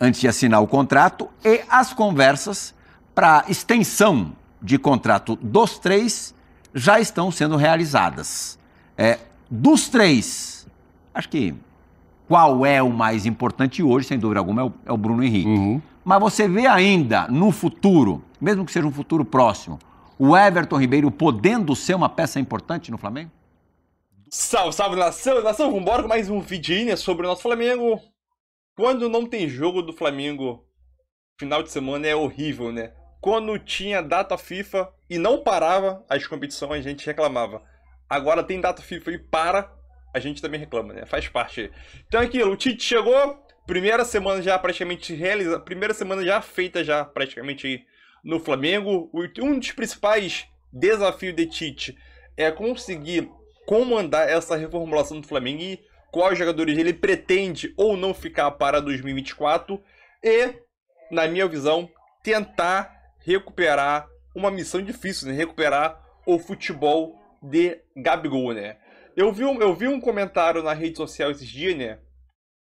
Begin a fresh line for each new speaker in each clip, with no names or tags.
antes de assinar o contrato, e as conversas para extensão de contrato dos três já estão sendo realizadas. É, dos três, acho que qual é o mais importante hoje, sem dúvida alguma, é o, é o Bruno Henrique. Uhum. Mas você vê ainda no futuro, mesmo que seja um futuro próximo, o Everton Ribeiro podendo ser uma peça importante no Flamengo?
Salve, salve nação, nação, vambora com mais um vidinha sobre o nosso Flamengo. Quando não tem jogo do Flamengo, final de semana é horrível, né? Quando tinha data FIFA e não parava as competições, a gente reclamava. Agora tem data FIFA e para, a gente também reclama, né? Faz parte. Então aqui, o Tite chegou, primeira semana já praticamente realizada, primeira semana já feita já praticamente no Flamengo. Um dos principais desafios de Tite é conseguir comandar essa reformulação do Flamengo e quais jogadores ele pretende ou não ficar para 2024 e, na minha visão, tentar recuperar uma missão difícil, né? Recuperar o futebol de Gabigol, né? Eu vi, um, eu vi um comentário na rede social esses dias, né?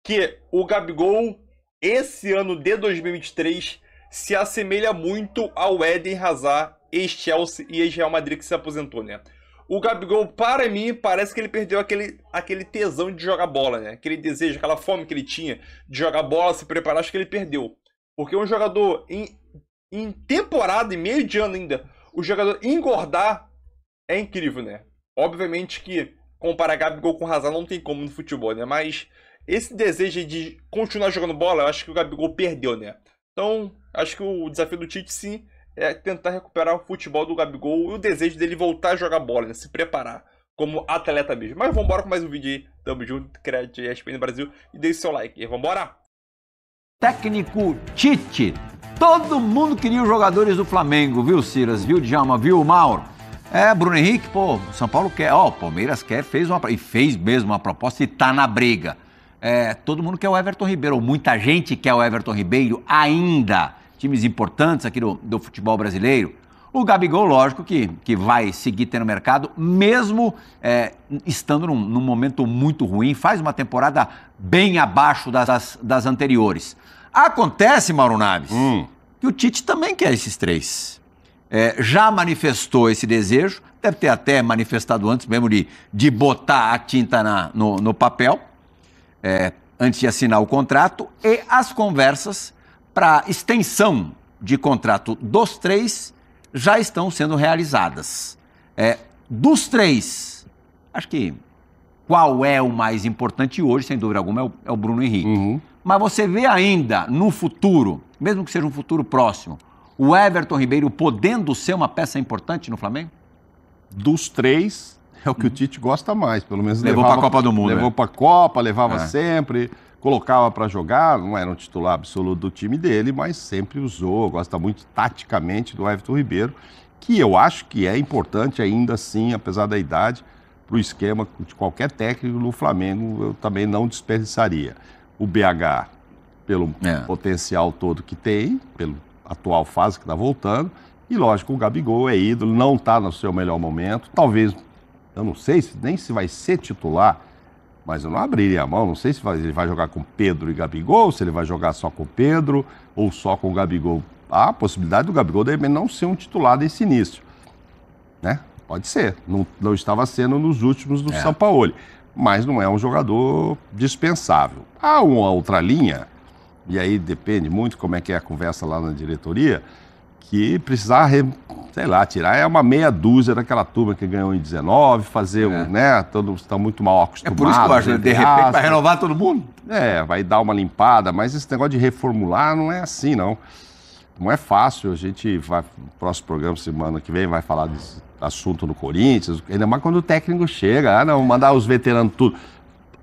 Que o Gabigol, esse ano de 2023, se assemelha muito ao Eden Hazard, ex-Chelsea e ex-Real Madrid que se aposentou, né? O Gabigol, para mim, parece que ele perdeu aquele, aquele tesão de jogar bola, né? Aquele desejo, aquela fome que ele tinha de jogar bola, se preparar, acho que ele perdeu. Porque um jogador em, em temporada e meio de ano ainda, o jogador engordar é incrível, né? Obviamente que comparar Gabigol com Hazard não tem como no futebol, né? Mas esse desejo de continuar jogando bola, eu acho que o Gabigol perdeu, né? Então, acho que o desafio do Tite, sim, é tentar recuperar o futebol do Gabigol e o desejo dele voltar a jogar bola, né? se preparar como atleta mesmo. Mas vamos embora com mais um vídeo aí. Tamo junto, crédito ESPN Brasil e deixe seu like. E vamos embora.
Técnico Tite. Todo mundo queria os jogadores do Flamengo, viu, Siras? Viu, Djalma? Viu, Mauro? É, Bruno Henrique, pô, São Paulo quer. Ó, oh, Palmeiras quer, fez uma. E fez mesmo uma proposta e tá na briga. É, todo mundo quer o Everton Ribeiro, ou muita gente quer o Everton Ribeiro ainda times importantes aqui do, do futebol brasileiro. O Gabigol, lógico, que, que vai seguir tendo mercado, mesmo é, estando num, num, momento muito ruim, faz uma temporada bem abaixo das, das, anteriores. Acontece, Mauro Naves, hum. que o Tite também quer esses três. É, já manifestou esse desejo, deve ter até manifestado antes mesmo de, de botar a tinta na, no, no papel, é, antes de assinar o contrato, e as conversas para extensão de contrato dos três já estão sendo realizadas. É, dos três, acho que qual é o mais importante hoje, sem dúvida alguma, é o, é o Bruno Henrique. Uhum. Mas você vê ainda no futuro, mesmo que seja um futuro próximo, o Everton Ribeiro podendo ser uma
peça importante no Flamengo? Dos três, é o que uhum. o Tite gosta mais, pelo menos levou para a Copa do Mundo. Levou é. Né? para a Copa, levava é. sempre colocava para jogar, não era um titular absoluto do time dele, mas sempre usou, gosta muito taticamente do Everton Ribeiro, que eu acho que é importante ainda assim, apesar da idade, para o esquema de qualquer técnico no Flamengo, eu também não desperdiçaria. O BH, pelo é. potencial todo que tem, pela atual fase que está voltando, e lógico, o Gabigol é ídolo, não está no seu melhor momento, talvez, eu não sei nem se vai ser titular mas eu não abriria a mão, não sei se ele vai jogar com Pedro e Gabigol, se ele vai jogar só com Pedro ou só com Gabigol. Há a possibilidade do Gabigol de não ser um titular desse início. Né? Pode ser. Não, não estava sendo nos últimos do é. São Paulo. Mas não é um jogador dispensável. Há uma outra linha, e aí depende muito como é que é a conversa lá na diretoria, que precisar sei lá, tirar é uma meia dúzia daquela turma que ganhou em 19, fazer é. um, né? Todos estão tá muito mal acostumados. É por isso que eu acho, que né? de repente vai renovar todo mundo. É, vai dar uma limpada, mas esse negócio de reformular não é assim, não. Não é fácil, a gente vai, no próximo programa, semana que vem, vai falar desse assunto no Corinthians, ainda mais quando o técnico chega, ah, não, mandar os veteranos tudo.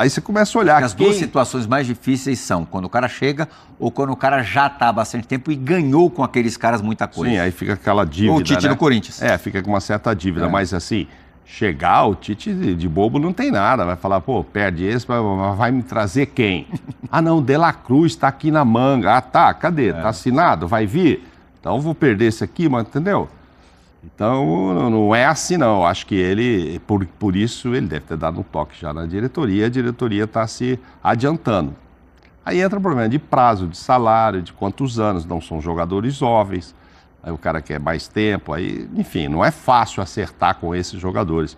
Aí você começa a olhar. Porque as quem... duas situações mais difíceis são quando o cara chega ou
quando o cara já está há bastante tempo e ganhou com aqueles caras muita coisa. Sim,
aí fica aquela dívida. Ou o Tite né? no Corinthians. É, fica com uma certa dívida, é. mas assim. Chegar, o Tite de bobo não tem nada. Vai falar, pô, perde esse, mas vai me trazer quem? ah, não, De La Cruz está aqui na manga. Ah, tá, cadê? É. Tá assinado? Vai vir? Então vou perder esse aqui, mas entendeu? Então, não é assim não. Acho que ele, por, por isso, ele deve ter dado um toque já na diretoria, a diretoria está se adiantando. Aí entra o problema de prazo, de salário, de quantos anos, não são jogadores jovens, aí o cara quer mais tempo, aí, enfim, não é fácil acertar com esses jogadores.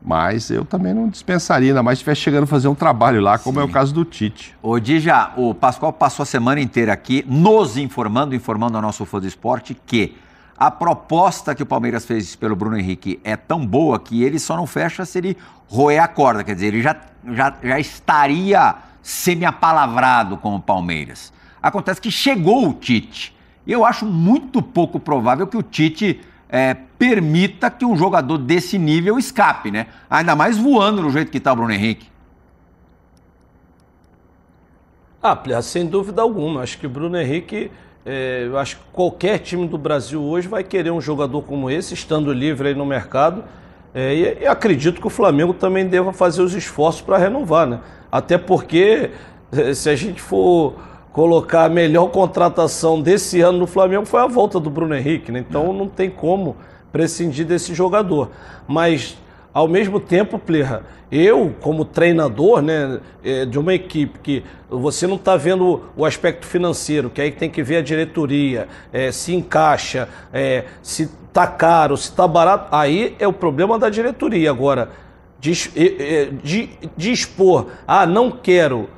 Mas eu também não dispensaria, ainda mais se estiver chegando a fazer um trabalho lá, como Sim. é o caso do Tite. Ô, já o Pascoal passou a semana
inteira aqui nos informando, informando ao nosso fã do esporte que a proposta que o Palmeiras fez pelo Bruno Henrique é tão boa que ele só não fecha se ele roer a corda. Quer dizer, ele já, já, já estaria semi-apalavrado com o Palmeiras. Acontece que chegou o Tite. E eu acho muito pouco provável que o Tite é, permita que um jogador desse nível escape, né? Ainda mais voando do jeito que está o Bruno Henrique.
Ah, sem dúvida alguma. Acho que o Bruno Henrique é, eu acho que qualquer time do Brasil hoje vai querer um jogador como esse, estando livre aí no mercado. É, e, e, acredito que o Flamengo também deva fazer os esforços para renovar, né? Até porque, é, se a gente for colocar a melhor contratação desse ano no Flamengo, foi a volta do Bruno Henrique, né? Então não tem como prescindir desse jogador. Mas ao mesmo tempo, Plerra, eu, como treinador né, é, de uma equipe que você não está vendo o aspecto financeiro, que aí tem que ver a diretoria, é, se encaixa, é, se está caro, se está barato, aí é o problema da diretoria. Agora, é, é, dispor, ah, não quero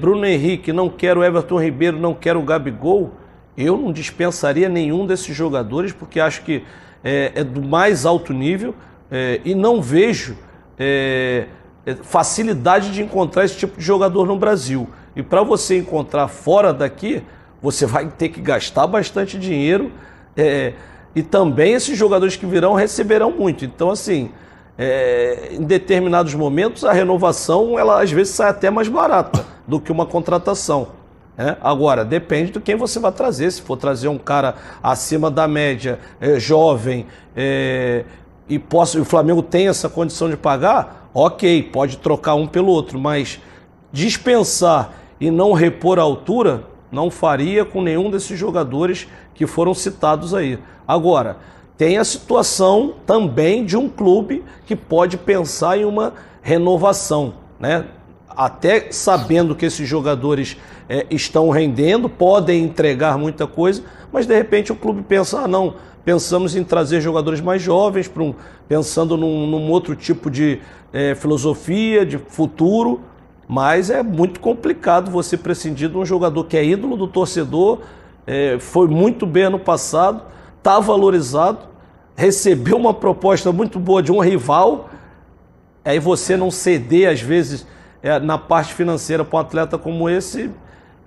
Bruno Henrique, não quero Everton Ribeiro, não quero Gabigol, eu não dispensaria nenhum desses jogadores, porque acho que é do mais alto nível é, e não vejo é, é, facilidade de encontrar esse tipo de jogador no Brasil. E para você encontrar fora daqui, você vai ter que gastar bastante dinheiro é, e também esses jogadores que virão receberão muito. Então, assim, é, em determinados momentos, a renovação ela às vezes sai até mais barata do que uma contratação. É, agora, depende de quem você vai trazer. Se for trazer um cara acima da média, é, jovem, é, e posso, o Flamengo tem essa condição de pagar, ok, pode trocar um pelo outro, mas dispensar e não repor a altura, não faria com nenhum desses jogadores que foram citados aí. Agora, tem a situação também de um clube que pode pensar em uma renovação, né? Até sabendo que esses jogadores é, estão rendendo, podem entregar muita coisa, mas de repente o clube pensa: ah, não, pensamos em trazer jogadores mais jovens, um, pensando num, num, outro tipo de é, filosofia, de futuro, mas é muito complicado você prescindir de um jogador que é ídolo do torcedor, é, foi muito bem ano passado, está valorizado, recebeu uma proposta muito boa de um rival, aí você não ceder, às vezes, é, na parte financeira para um atleta como esse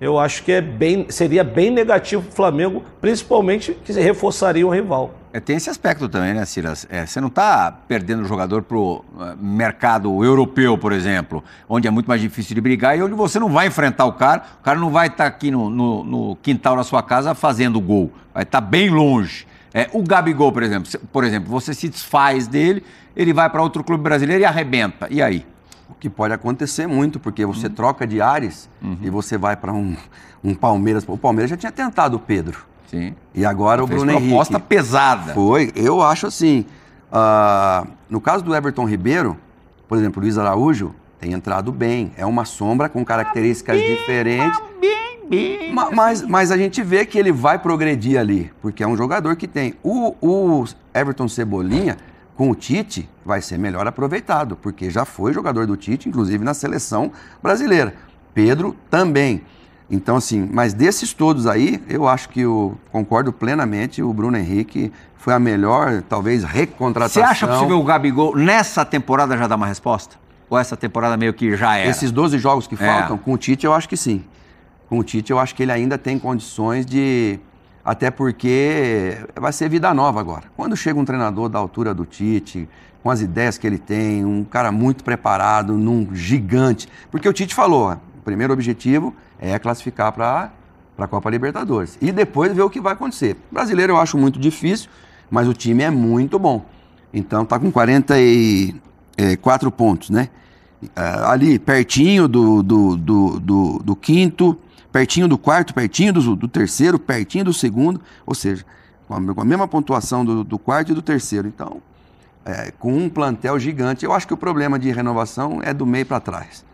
eu acho que é bem, seria bem negativo para o Flamengo, principalmente que reforçaria o rival. É, tem esse aspecto
também, né, Silas? É, você não está perdendo o jogador para o eh, mercado europeu, por exemplo, onde é muito mais difícil de brigar e onde você não vai enfrentar o cara, o cara não vai estar tá aqui no, no, no, quintal da sua casa fazendo gol, vai estar tá bem longe. É, o Gabigol, por exemplo, por exemplo, você se desfaz dele, ele vai para outro clube brasileiro e arrebenta. E aí?
O que pode acontecer muito, porque você uhum. troca de ares uhum. e você vai para um, um Palmeiras. O Palmeiras já tinha tentado o Pedro. Sim. E agora Ele o Bruno proposta Henrique. proposta pesada. Foi, eu acho assim. Uh, no caso do Everton Ribeiro, por exemplo, Luiz Araújo tem entrado bem. É uma sombra com características bem, diferentes. bem. Mas, mas a gente vê que ele vai progredir ali, porque é um jogador que tem. O, o Everton Cebolinha com o Tite vai ser melhor aproveitado, porque já foi jogador do Tite, inclusive na seleção brasileira. Pedro também. Então, assim, mas desses todos aí, eu acho que eu concordo plenamente, o Bruno Henrique foi a melhor, talvez, recontratação. Você acha possível o
Gabigol, nessa temporada, já dar uma resposta? Ou essa temporada
meio que já é? Esses 12 jogos que é. faltam, é. com o Tite, eu acho que sim. Com o Tite, eu acho que ele ainda tem condições de até porque vai ser vida nova agora. Quando chega um treinador da altura do Tite, com as ideias que ele tem, um cara muito preparado, num gigante, porque o Tite falou, o primeiro objetivo é classificar para a Copa Libertadores e depois ver o que vai acontecer. brasileiro eu acho muito difícil, mas o time é muito bom. Então tá com 44 é, pontos, né? É, ali pertinho do, do, do, do, do quinto pertinho do quarto, pertinho do, do terceiro, pertinho do segundo, ou seja, com a, com a mesma pontuação do, do, quarto e do terceiro. Então, é, com um plantel gigante, eu acho que o problema de renovação é do meio
para trás.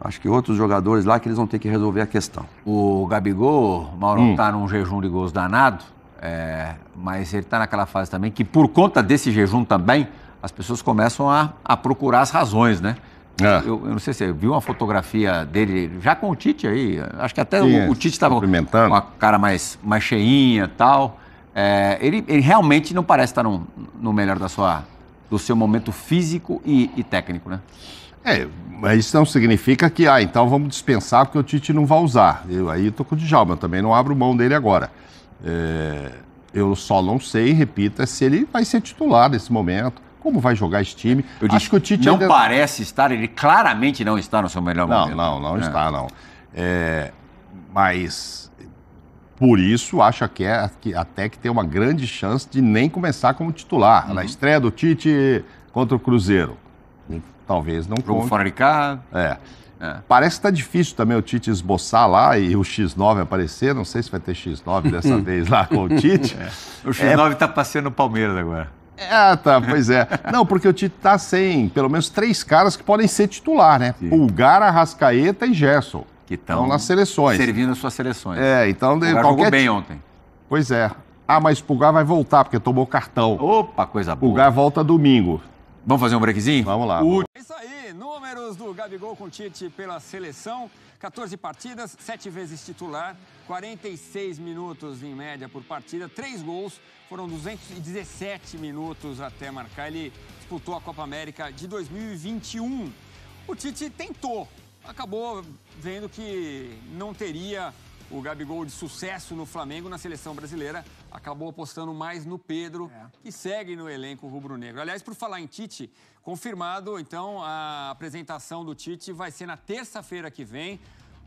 Acho que outros jogadores lá que eles vão ter que resolver a questão. O Gabigol, Mauro, hum. tá num jejum de gols danado, é, mas ele está naquela fase também que, por conta desse jejum também, as pessoas começam a, a procurar as razões, né? É. Eu, eu, não sei se você viu uma fotografia dele já com o Tite aí. Acho que até Sim, o, o, Tite estava com a cara mais, mais cheinha e tal. É, ele, ele, realmente não parece estar no,
no melhor da sua, do seu momento físico e, e, técnico, né? É, mas isso não significa que, ah, então vamos dispensar porque o Tite não vai usar. Eu, aí eu tô com o Djalma, também não abro mão dele agora. É, eu só não sei, repita, se ele vai ser titular nesse momento como vai jogar esse time. Eu Acho que o Tite não ainda...
parece estar, ele claramente
não está no seu melhor não, momento. Não, não, não é. está, não. É, mas por isso acho que, é, que até que tem uma grande chance de nem começar como titular. Uhum. Na estreia do Tite contra o Cruzeiro. Talvez não Jogo fora de casa. É. É. Parece que está difícil também o Tite esboçar lá e o X9 aparecer. Não sei se vai ter X9 dessa vez lá com o Tite. É. O X9 está é...
Tá passeando o Palmeiras agora.
Ah, tá, pois é. Não, porque o Tite tá sem pelo menos três caras que podem ser titular, né? Sim. Pulgar, Arrascaeta e Gerson. Que estão nas seleções.
Servindo as suas seleções. É, então... O Pulgar qualquer... jogou bem ontem.
Pois é. Ah, mas Pulgar vai voltar, porque tomou cartão. Opa, coisa boa. Pulgar volta domingo. Vamos fazer um breakzinho? Vamos lá. É isso aí, números do Gabigol com o Tite pela seleção.
14 partidas, 7 vezes titular, 46 minutos em média por partida, 3 gols, foram 217 minutos até marcar. Ele disputou a Copa América de 2021. O Tite tentou, acabou vendo que não teria o Gabigol de sucesso no Flamengo, na seleção brasileira, acabou apostando mais no Pedro, é. que segue no elenco rubro-negro. Aliás, por falar em Tite, confirmado, então, a apresentação do Tite vai ser na terça-feira que vem.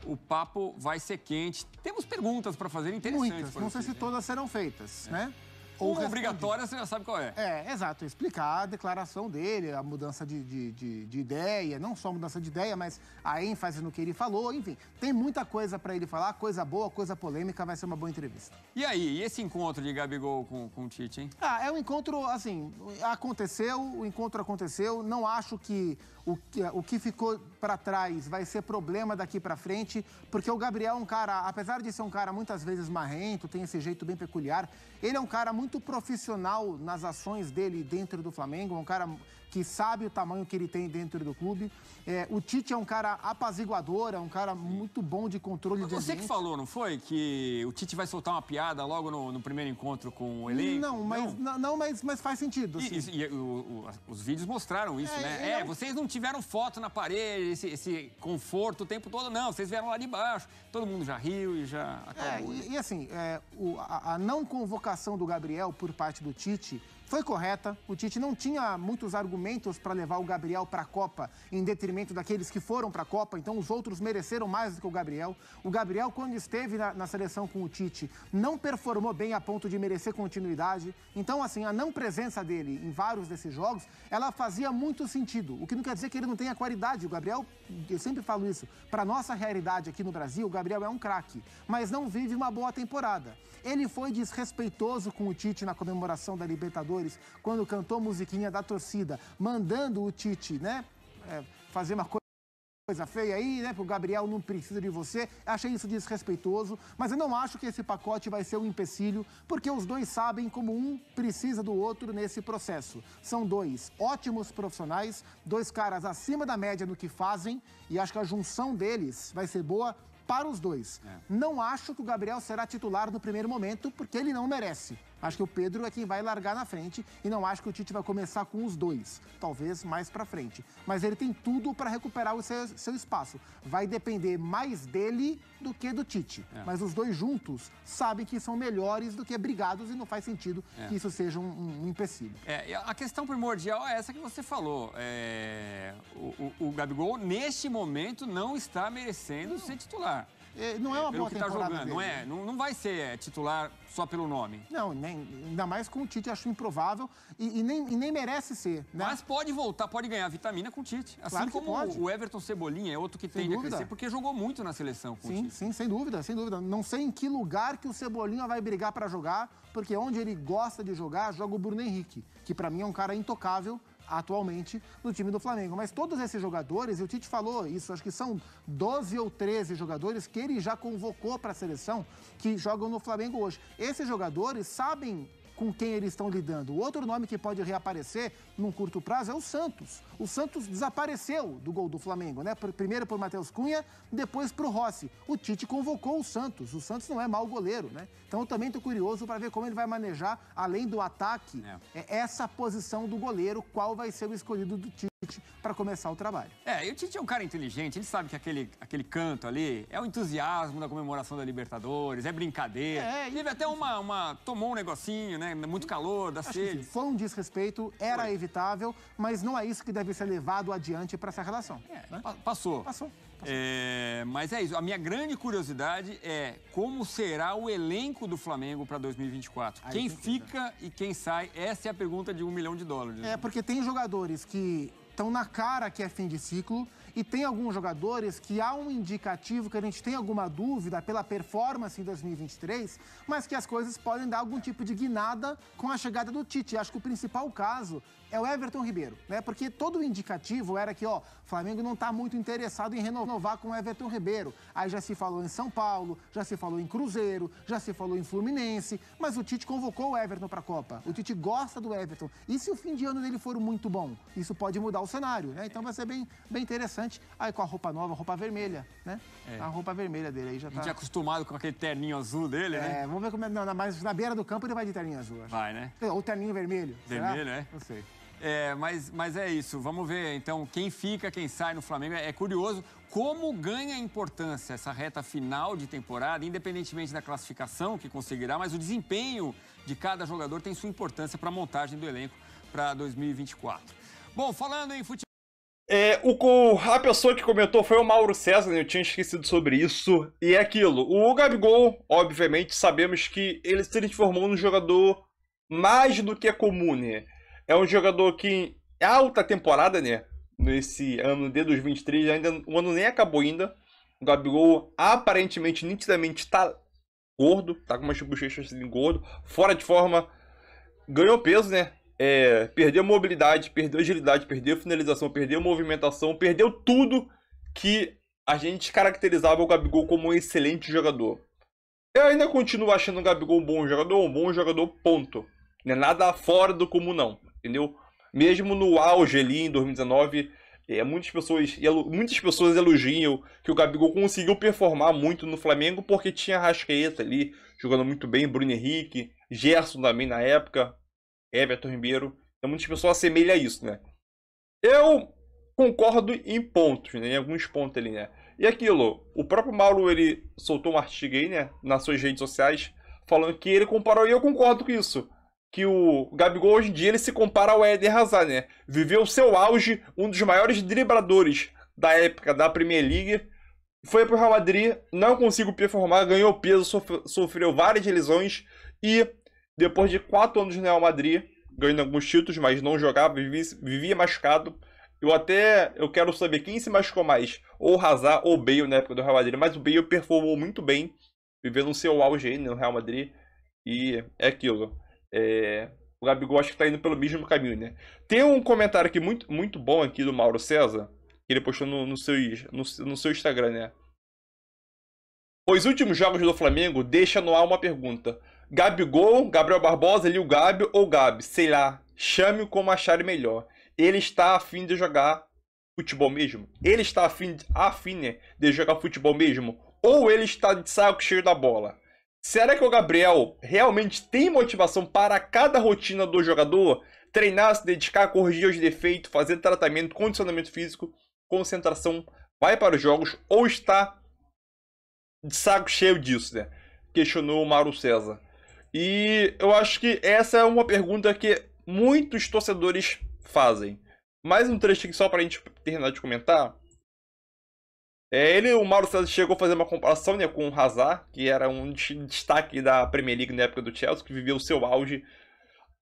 O papo vai ser quente. Temos perguntas para fazer interessantes. Muitas, não sei se
todas serão feitas, é. né? ou obrigatória
você já sabe qual é.
É, exato. Explicar a declaração dele, a mudança de, de, de, de ideia, não só a mudança de ideia, mas a ênfase no que ele falou, enfim. Tem muita coisa para ele falar, coisa boa, coisa polêmica, vai ser uma boa entrevista.
E aí, e esse encontro de Gabigol com, com o Tite, hein?
Ah, é um encontro, assim, aconteceu, o encontro aconteceu, não acho que o que, o que ficou para trás vai ser problema daqui para frente, porque o Gabriel é um cara, apesar de ser um cara muitas vezes marrento, tem esse jeito bem peculiar, ele é um cara muito profissional nas ações dele dentro do Flamengo, é um cara que sabe o tamanho que ele tem dentro do clube. É, o Tite é um cara apaziguador, é um cara muito bom de controle Mas de Você ambiente. que
falou, não foi? Que o Tite vai soltar uma piada logo no, no primeiro encontro com o elenco? Não, mas,
não? não mas, mas faz sentido. Assim. E, e, o, o, os vídeos mostraram isso, é, né? É, é,
vocês não tiveram foto na parede, esse, esse, conforto o tempo todo, não. Vocês vieram lá de baixo. Todo mundo já riu e já é, acabou. E,
né? e, assim, é, o, a, a não convocação do Gabriel por parte do Tite foi correta. O Tite não tinha muitos argumentos para levar o Gabriel para a Copa, em detrimento daqueles que foram para a Copa, então os outros mereceram mais do que o Gabriel. O Gabriel, quando esteve na, na seleção com o Tite, não performou bem a ponto de merecer continuidade. Então, assim, a não presença dele em vários desses jogos, ela fazia muito sentido. O que não quer dizer que ele não tenha qualidade. O Gabriel, eu sempre falo isso, para nossa realidade aqui no Brasil, o Gabriel é um craque, mas não vive uma boa temporada. Ele foi desrespeitoso com o Tite na comemoração da Libertadores quando cantou musiquinha da torcida, mandando o Tite, né, é, fazer uma coisa coisa feia aí, né? Porque o Gabriel não precisa de você. Achei isso desrespeitoso, mas eu não acho que esse pacote vai ser um empecilho, porque os dois sabem como um precisa do outro nesse processo. São dois ótimos profissionais, dois caras acima da média no que fazem, e acho que a junção deles vai ser boa para os dois. É. Não acho que o Gabriel será titular no primeiro momento, porque ele não merece. Acho que o Pedro é quem vai largar na frente e não acho que o Tite vai começar com os dois, talvez mais para frente. Mas ele tem tudo para recuperar o seu, seu, espaço. Vai depender mais dele do que do Tite. É. Mas os dois juntos sabem que são melhores do que brigados e não faz sentido é. que isso seja um, um empecilho.
É, a questão primordial é essa que você falou. É, o, o, o Gabigol, neste momento, não está merecendo não. ser titular. É, não é uma pelo boa que tá temporada jogando, dele. não é? Não, não vai ser é, titular só pelo nome.
Não, nem, ainda mais com o Tite, acho improvável e, e nem, e nem merece ser. Né? Mas pode voltar, pode ganhar vitamina com o Tite.
Assim claro como pode. o Everton Cebolinha é outro que tem de dúvida. crescer, porque jogou muito na seleção com sim,
o Tite. Sim, sem dúvida, sem dúvida. Não sei em que lugar que o Cebolinha vai brigar para jogar, porque onde ele gosta de jogar, joga o Bruno Henrique, que para mim é um cara intocável atualmente no time do Flamengo. Mas todos esses jogadores, e o Tite falou isso, acho que são 12 ou 13 jogadores que ele já convocou para a seleção que jogam no Flamengo hoje. Esses jogadores sabem com quem eles estão lidando. Outro nome que pode reaparecer num curto prazo é o Santos. O Santos desapareceu do gol do Flamengo, né? Primeiro por Matheus Cunha, depois para o Rossi. O Tite convocou o Santos. O Santos não é mau goleiro, né? Então eu também estou curioso para ver como ele vai manejar, além do ataque, é. é. essa posição do goleiro, qual vai ser o escolhido do Tite para começar o trabalho.
É, e o Tite é um cara inteligente, ele sabe que aquele, aquele canto ali é o entusiasmo da comemoração da Libertadores, é brincadeira. É, Teve até uma, uma... tomou um negocinho, né? Muito calor, da sede.
Foi um desrespeito, era foi. evitável, mas não é isso que deve ser levado adiante para essa relação. É,
né? passou. Passou. passou. É, mas é isso, a minha grande curiosidade é como será o elenco do Flamengo para 2024? Aí quem fica e quem sai? Essa é a pergunta de um milhão de dólares. Né? É,
porque tem jogadores que estão na cara que é fim de ciclo e tem alguns jogadores que há um indicativo que a gente tem alguma dúvida pela performance em 2023, mas que as coisas podem dar algum tipo de guinada com a chegada do Tite. Acho que o principal caso é o Everton Ribeiro, né? Porque todo o indicativo era que, ó, Flamengo não está muito interessado em renovar com o Everton Ribeiro. Aí já se falou em São Paulo, já se falou em Cruzeiro, já se falou em Fluminense, mas o Tite convocou o Everton para a Copa. O Tite gosta do Everton. E se o fim de ano dele for muito bom? Isso pode mudar o cenário, né? Então vai ser bem, bem interessante. Aí com a roupa nova, a roupa vermelha, né? É. A roupa vermelha dele aí já tá. A gente é
acostumado com aquele terninho azul dele, é, né? É,
vamos ver como é. Não, mas na beira do campo ele vai de terninho azul, acho. Vai, né? É, ou terninho vermelho. Vermelho, será? é?
Não sei. É, mas, mas é isso. Vamos ver então quem fica, quem sai no Flamengo. É, é curioso como ganha importância essa reta final de temporada, independentemente da classificação que conseguirá, mas o desempenho de cada jogador tem sua importância para a montagem do elenco
para 2024.
Bom, falando em futebol.
É, o, a pessoa que comentou foi o Mauro César, né? eu tinha esquecido sobre isso. E é aquilo. O Gabigol, obviamente, sabemos que ele se transformou num jogador mais do que comum, né? É um jogador que é alta temporada, né? Nesse ano de 2023, ainda o ano nem acabou ainda. O Gabigol aparentemente, nitidamente, tá gordo, tá com umas bochechas assim, gordo, fora de forma, ganhou peso, né? É, perdeu mobilidade, perdeu agilidade, perdeu finalização, perdeu movimentação, perdeu tudo que a gente caracterizava o Gabigol como um excelente jogador. Eu ainda continuo achando o Gabigol um bom jogador, um bom jogador, ponto. Não é nada fora do comum, não entendeu? Mesmo no auge ali em 2019, é, muitas, pessoas, muitas pessoas elogiam que o Gabigol conseguiu performar muito no Flamengo porque tinha Rascaeta ali jogando muito bem, Bruno Henrique, Gerson também na época, Everton Ribeiro. Então muitas pessoas assemelham a isso, né? Eu concordo em pontos, né? Em alguns pontos ali, né? E aquilo, o próprio Mauro, ele soltou um artigo aí, né? Nas suas redes sociais, falando que ele comparou, e eu concordo com isso que o Gabigol hoje em dia ele se compara ao Eden Hazard, né? Viveu seu auge, um dos maiores dribladores da época da Premier League. Foi pro Real Madrid, não conseguiu performar, ganhou peso, sofreu várias lesões e depois de quatro anos no Real Madrid, ganhando alguns títulos, mas não jogava, vivia, vivia machucado. Eu até eu quero saber quem se machucou mais, ou Hazard ou Bale na época do Real Madrid, mas o Bale performou muito bem, vivendo o seu auge aí no Real Madrid. E é aquilo. É, o Gabigol acho que está indo pelo mesmo caminho, né? Tem um comentário aqui muito, muito bom aqui do Mauro César, que ele postou no, no seu, no, no seu Instagram, né? Os últimos jogos do Flamengo deixa no ar uma pergunta. Gabigol, Gabriel Barbosa, o Gabi ou Gabi? Sei lá, chame como achar melhor. Ele está afim de jogar futebol mesmo? Ele está afim, afim né, de jogar futebol mesmo? Ou ele está de saco cheio da bola? Será que o Gabriel realmente tem motivação para cada rotina do jogador? Treinar, se dedicar, corrigir os defeitos, fazer tratamento, condicionamento físico, concentração, vai para os jogos ou está de saco cheio disso, né? Questionou o Mauro César. E eu acho que essa é uma pergunta que muitos torcedores fazem. Mais um trecho aqui só para a gente terminar de comentar. É, ele, o Mauro César chegou a fazer uma comparação né, com o Hazard, que era um destaque da Premier League na época do Chelsea, que vivia o seu auge.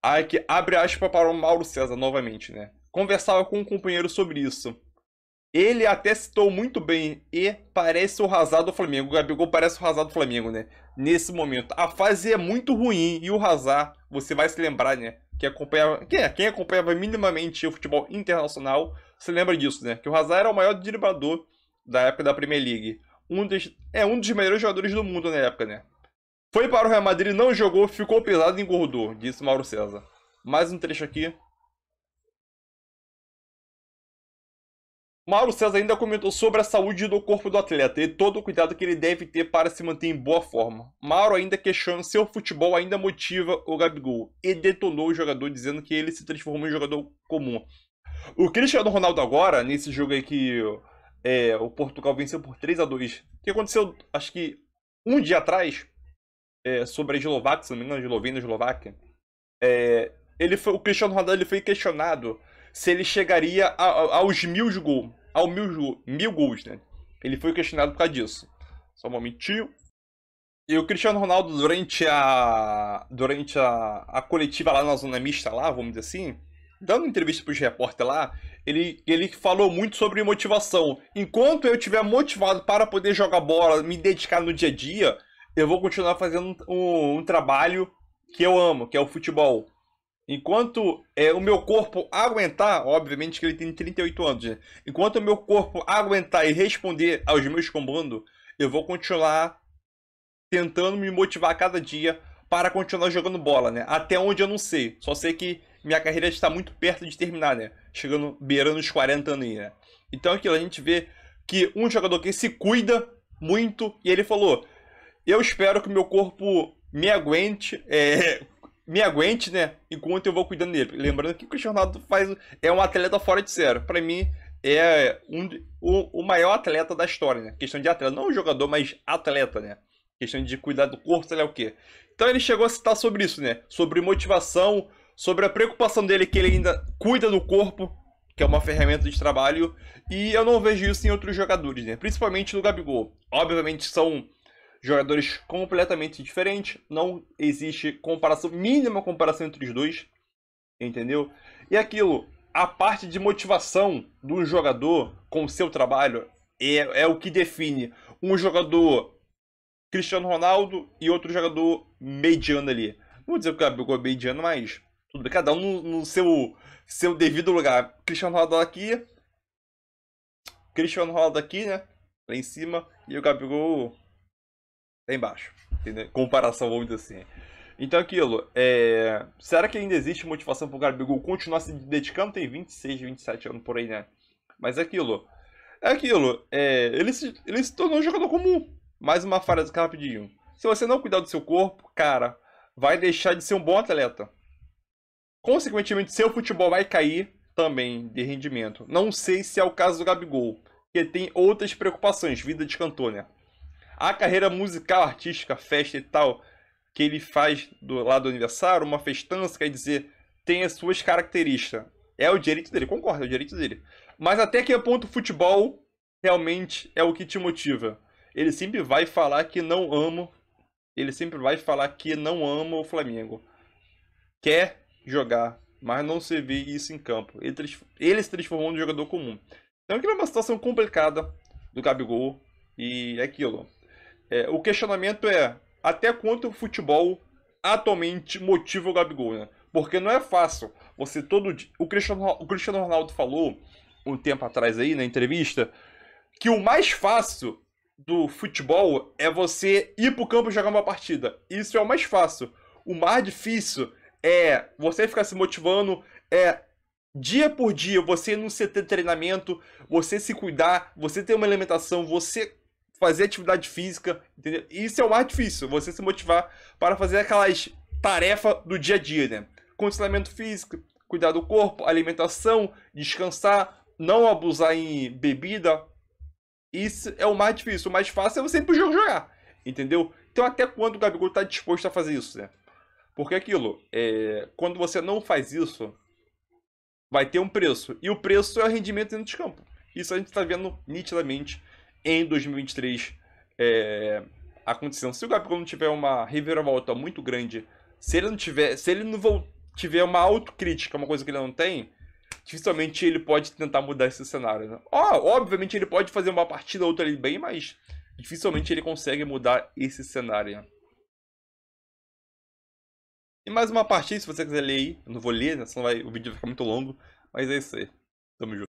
Aí que abre aspas para o Mauro César novamente, né? Conversava com um companheiro sobre isso. Ele até citou muito bem e parece o Hazard do Flamengo. O Gabigol parece o Hazard do Flamengo, né? Nesse momento. A fase é muito ruim e o Hazard, você vai se lembrar, né? Que acompanhava, quem, é, quem acompanhava minimamente o futebol internacional se lembra disso, né? Que o Hazard era o maior driblador da época da Premier League. Um dos, é um dos melhores jogadores do mundo na época, né? Foi para o Real Madrid, não jogou, ficou pesado e engordou, disse Mauro César. Mais um trecho aqui. Mauro César ainda comentou sobre a saúde do corpo do atleta e todo o cuidado que ele deve ter para se manter em boa forma. Mauro ainda questiona se o futebol ainda motiva o Gabigol e detonou o jogador dizendo que ele se transformou em um jogador comum. O Cristiano Ronaldo agora, nesse jogo aí que é, o Portugal venceu por 3 a 2 O que aconteceu, acho que um dia atrás, é, sobre a Eslováquia, se não me engano, Eslovênia, Eslováquia, é, ele foi, o Cristiano Ronaldo ele foi questionado se ele chegaria a, a, aos mil gols, ao mil, mil gols, né? Ele foi questionado por causa disso. Só um momentinho. E o Cristiano Ronaldo, durante a. Durante a, a coletiva lá na zona mista lá, vamos dizer assim, dando entrevista para os repórter lá, ele, ele falou muito sobre motivação. Enquanto eu estiver motivado para poder jogar bola, me dedicar no dia a dia, eu vou continuar fazendo um, um trabalho que eu amo, que é o futebol. Enquanto é, o meu corpo aguentar, obviamente que ele tem 38 anos, né? enquanto o meu corpo aguentar e responder aos meus comandos, eu vou continuar tentando me motivar cada dia para continuar jogando bola, né? Até onde eu não sei. Só sei que minha carreira está muito perto de terminar, né? Chegando, beirando os 40 anos aí, né? Então aquilo, a gente vê que um jogador que se cuida muito, e ele falou, eu espero que meu corpo me aguente, é, me aguente, né? Enquanto eu vou cuidando dele. Lembrando que o Cristiano Ronaldo faz, é um atleta fora de sério. Para mim, é um, o, o maior atleta da história, né? Questão de atleta, não jogador, mas atleta, né? Questão de cuidar do corpo, sei lá o quê. Então ele chegou a citar sobre isso, né? Sobre motivação, sobre a preocupação dele que ele ainda cuida do corpo, que é uma ferramenta de trabalho, e eu não vejo isso em outros jogadores, né? Principalmente no Gabigol. Obviamente são jogadores completamente diferentes, não existe comparação, mínima comparação entre os dois, entendeu? E aquilo, a parte de motivação do jogador com o seu trabalho é, é o que define um jogador Cristiano Ronaldo e outro jogador mediano ali. Não vou dizer que o Gabigol é mediano, mas tudo bem, cada um no, no seu, seu devido lugar. Cristiano Ronaldo aqui. Cristiano Ronaldo aqui, né? Lá em cima. E o Gabigol lá embaixo. Entendeu? Comparação, vamos dizer assim. Então aquilo, é... será que ainda existe motivação para o Gabigol continuar se dedicando? Tem 26, 27 anos por aí, né? Mas é aquilo, é aquilo, é... Ele, se, ele se tornou um jogador comum. Mais uma falha do rapidinho. Se você não cuidar do seu corpo, cara, vai deixar de ser um bom atleta. Consequentemente, seu futebol vai cair também de rendimento. Não sei se é o caso do Gabigol, que tem outras preocupações, vida de cantor, né? A carreira musical, artística, festa e tal, que ele faz do lado do aniversário, uma festança, quer dizer, tem as suas características. É o direito dele, concordo, é o direito dele. Mas até que ponto o futebol realmente é o que te motiva? Ele sempre vai falar que não amo, ele sempre vai falar que não ama o Flamengo. Quer jogar, mas não se vê isso em campo. Ele, ele se transformou num jogador comum. Então, aqui é uma situação complicada do Gabigol e é aquilo. É, o questionamento é até quanto o futebol atualmente motiva o Gabigol, né? Porque não é fácil. Você todo dia... o Cristiano, o Cristiano Ronaldo falou um tempo atrás aí na entrevista que o mais fácil do futebol é você ir para o campo jogar uma partida. Isso é o mais fácil. O mais difícil é você ficar se motivando, é dia por dia você não se ter treinamento, você se cuidar, você ter uma alimentação, você fazer atividade física, entendeu? Isso é o mais difícil, você se motivar para fazer aquelas tarefas do dia a dia, né? Condicionamento físico, cuidar do corpo, alimentação, descansar, não abusar em bebida. Isso é o mais difícil. O mais fácil é você ir pro jogo jogar, entendeu? Então até quando o Gabigol tá disposto a fazer isso, né? Porque aquilo, é, quando você não faz isso, vai ter um preço. E o preço é o rendimento dentro de campo. Isso a gente está vendo nitidamente em 2023 é, acontecendo. Se o Gabigol não tiver uma reviravolta muito grande, se ele não tiver, se ele não tiver uma autocrítica, uma coisa que ele não tem, dificilmente ele pode tentar mudar esse cenário. Né? obviamente ele pode fazer uma partida ou outra ali bem, mas dificilmente ele consegue mudar esse cenário. Né? E mais uma partida, se você quiser ler aí. Eu não vou ler, né? Senão vai, o vídeo vai ficar muito longo. Mas é isso aí. Tamo junto.